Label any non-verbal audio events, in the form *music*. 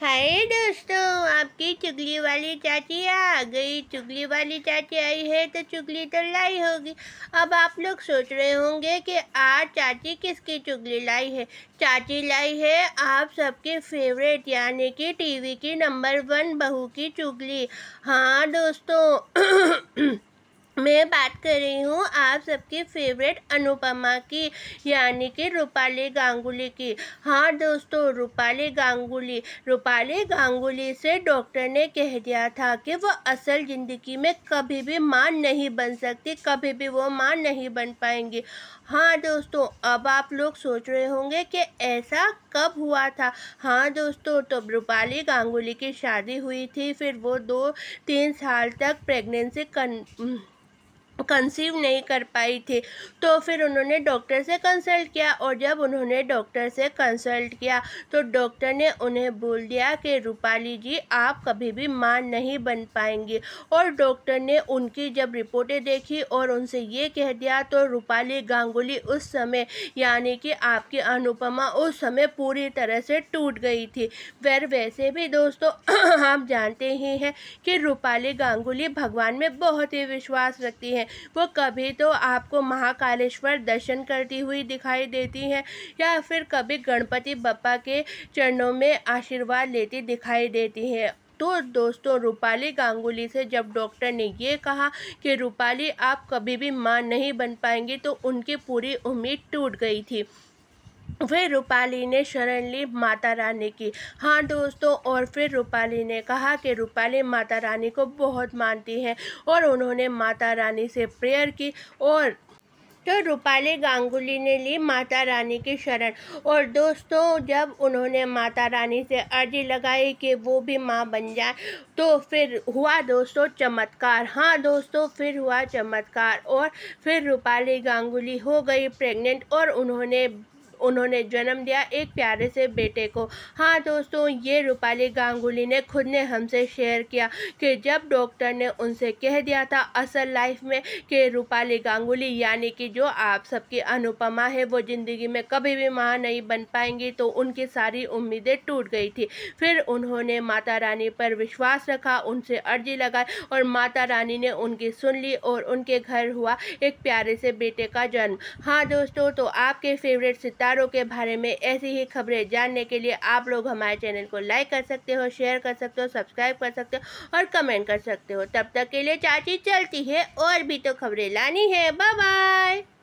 हाय दोस्तों आपकी चुगली वाली चाची आ गई चुगली वाली चाची आई है तो चुगली तो लाई होगी अब आप लोग सोच रहे होंगे कि आज चाची किसकी चुगली लाई है चाची लाई है आप सबके फेवरेट यानी कि टीवी की नंबर वन बहू की चुगली हाँ दोस्तों मैं बात कर रही हूँ आप सबके फेवरेट अनुपमा की यानी कि रूपाली गांगुली की हाँ दोस्तों रूपाली गांगुली रूपाली गांगुली से डॉक्टर ने कह दिया था कि वो असल ज़िंदगी में कभी भी माँ नहीं बन सकती कभी भी वो माँ नहीं बन पाएंगी हाँ दोस्तों अब आप लोग सोच रहे होंगे कि ऐसा कब हुआ था हाँ दोस्तों तो रूपाली गांगुली की शादी हुई थी फिर वो दो तीन साल तक प्रेगनेंसी कन कंसीव नहीं कर पाई थी तो फिर उन्होंने डॉक्टर से कंसल्ट किया और जब उन्होंने डॉक्टर से कंसल्ट किया तो डॉक्टर ने उन्हें बोल दिया कि रूपाली जी आप कभी भी माँ नहीं बन पाएंगी और डॉक्टर ने उनकी जब रिपोर्टें देखी और उनसे ये कह दिया तो रूपाली गांगुली उस समय यानी कि आपकी अनुपमा उस समय पूरी तरह से टूट गई थी वैर वैसे भी दोस्तों *clears throat* आप जानते ही हैं कि रूपाली गांगुली भगवान में बहुत ही विश्वास रखती हैं वो कभी तो आपको महाकालेश्वर दर्शन करती हुई दिखाई देती हैं या फिर कभी गणपति बप्पा के चरणों में आशीर्वाद लेती दिखाई देती हैं तो दोस्तों रूपाली गांगुली से जब डॉक्टर ने ये कहा कि रूपाली आप कभी भी माँ नहीं बन पाएंगी तो उनकी पूरी उम्मीद टूट गई थी फिर रूपाली ने शरण ली माता रानी की हाँ दोस्तों और फिर रूपाली ने कहा कि रूपाली माता रानी को बहुत मानती हैं और उन्होंने माता रानी से प्रेयर की और तो रूपाली गांगुली ने ली माता रानी की शरण और दोस्तों जब उन्होंने माता रानी से अर्जी लगाई कि वो भी माँ बन जाए तो फिर हुआ दोस्तों चमत्कार हाँ दोस्तों फिर हुआ चमत्कार और फिर रूपाली गांगुली हो गई प्रेग्नेंट और उन्होंने उन्होंने जन्म दिया एक प्यारे से बेटे को हाँ दोस्तों ये रूपाली गांगुली ने खुद ने हमसे शेयर किया कि जब डॉक्टर ने उनसे कह दिया था असल लाइफ में कि रूपाली गांगुली यानी कि जो आप सबकी अनुपमा है वो ज़िंदगी में कभी भी माँ नहीं बन पाएंगी तो उनकी सारी उम्मीदें टूट गई थी फिर उन्होंने माता रानी पर विश्वास रखा उनसे अर्जी लगाई और माता रानी ने उनकी सुन ली और उनके घर हुआ एक प्यारे से बेटे का जन्म हाँ दोस्तों तो आपके फेवरेट सितार त्योहारों के बारे में ऐसी ही खबरें जानने के लिए आप लोग हमारे चैनल को लाइक कर सकते हो शेयर कर सकते हो सब्सक्राइब कर सकते हो और कमेंट कर सकते हो तब तक के लिए चाची चलती है और भी तो खबरें लानी है बाय बाय